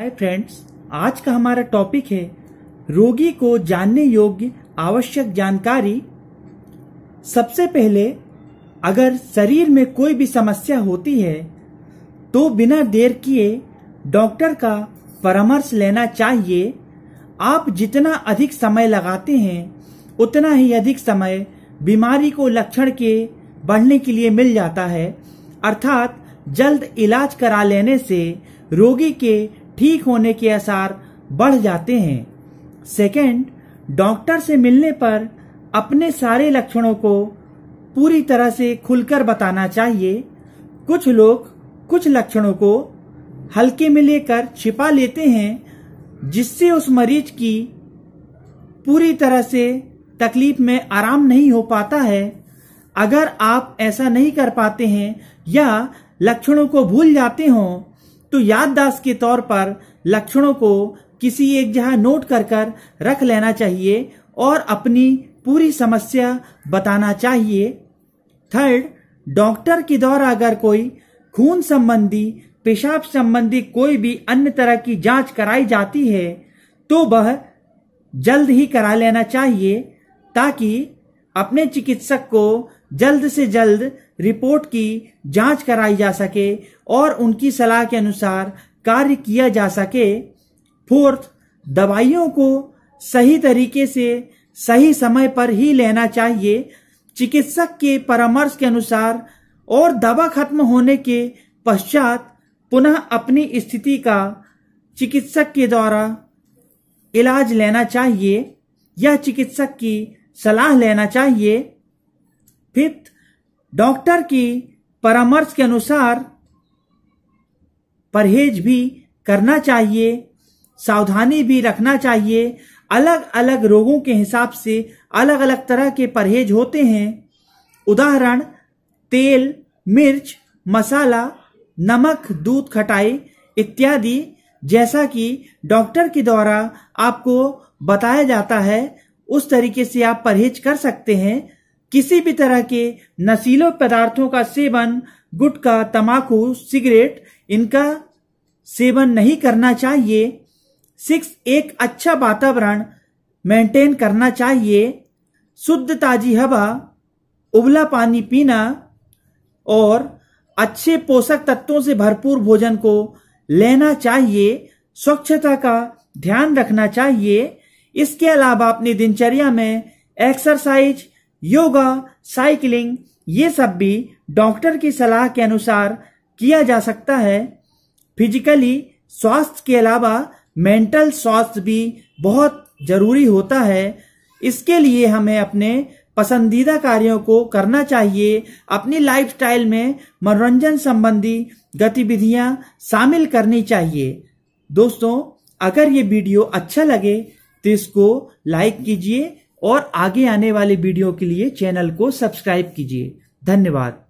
hi friends आज का हमारा टॉपिक है रोगी को जानने योग्य आवश्यक जानकारी सबसे पहले अगर शरीर में कोई भी समस्या होती है तो बिना देर किए डॉक्टर का परामर्श लेना चाहिए आप जितना अधिक समय लगाते हैं उतना ही अधिक समय बीमारी को लक्षण के बढ़ने के लिए मिल जाता है अर्थात जल्द इलाज करा लेने से रोगी के ठीक होने के आसार बढ़ जाते हैं सेकंड, डॉक्टर से मिलने पर अपने सारे लक्षणों को पूरी तरह से खुलकर बताना चाहिए कुछ लोग कुछ लक्षणों को हल्के में लेकर छिपा लेते हैं जिससे उस मरीज की पूरी तरह से तकलीफ में आराम नहीं हो पाता है अगर आप ऐसा नहीं कर पाते हैं या लक्षणों को भूल जाते हों तो याददाश्त के तौर पर लक्षणों को किसी एक जगह नोट कर कर रख लेना चाहिए और अपनी पूरी समस्या बताना चाहिए थर्ड डॉक्टर के द्वारा अगर कोई खून संबंधी पेशाब संबंधी कोई भी अन्य तरह की जांच कराई जाती है तो वह जल्द ही करा लेना चाहिए ताकि अपने चिकित्सक को जल्द से जल्द रिपोर्ट की जांच कराई जा सके और उनकी सलाह के अनुसार कार्य किया जा सके फोर्थ दवाइयों को सही तरीके से सही समय पर ही लेना चाहिए चिकित्सक के परामर्श के अनुसार और दवा खत्म होने के पश्चात पुनः अपनी स्थिति का चिकित्सक के द्वारा इलाज लेना चाहिए या चिकित्सक की सलाह लेना चाहिए फिफ्थ डॉक्टर की परामर्श के अनुसार परहेज भी करना चाहिए सावधानी भी रखना चाहिए अलग अलग रोगों के हिसाब से अलग अलग तरह के परहेज होते हैं उदाहरण तेल मिर्च मसाला नमक दूध खटाई इत्यादि जैसा कि डॉक्टर के द्वारा आपको बताया जाता है उस तरीके से आप परहेज कर सकते हैं किसी भी तरह के नशीले पदार्थों का सेवन गुटखा तमाकू सिगरेट इनका सेवन नहीं करना चाहिए सिक्स एक अच्छा वातावरण मेंटेन करना चाहिए शुद्ध ताजी हवा उबला पानी पीना और अच्छे पोषक तत्वों से भरपूर भोजन को लेना चाहिए स्वच्छता का ध्यान रखना चाहिए इसके अलावा अपनी दिनचर्या में एक्सरसाइज योगा साइकिलिंग ये सब भी डॉक्टर की सलाह के अनुसार किया जा सकता है फिजिकली स्वास्थ्य के अलावा मेंटल स्वास्थ्य भी बहुत जरूरी होता है इसके लिए हमें अपने पसंदीदा कार्यों को करना चाहिए अपनी लाइफस्टाइल में मनोरंजन संबंधी गतिविधियां शामिल करनी चाहिए दोस्तों अगर ये वीडियो अच्छा लगे तो इसको लाइक कीजिए और आगे आने वाले वीडियो के लिए चैनल को सब्सक्राइब कीजिए धन्यवाद